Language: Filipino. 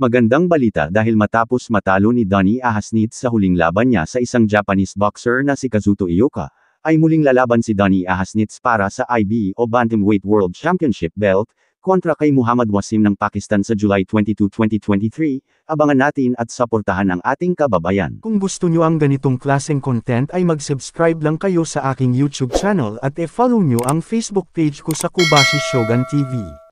Magandang balita dahil matapos matalo ni Donnie Ahasnit sa huling laban niya sa isang Japanese boxer na si Kazuto Ioka, ay muling lalaban si Donnie Ahasnits para sa IB e o Bantamweight World Championship belt, kontra kay Muhammad Wasim ng Pakistan sa July 22, 2023, abangan natin at suportahan ang ating kababayan. Kung gusto nyo ang ganitong klaseng content ay mag-subscribe lang kayo sa aking YouTube channel at e-follow nyo ang Facebook page ko sa Kubashi Shogun TV.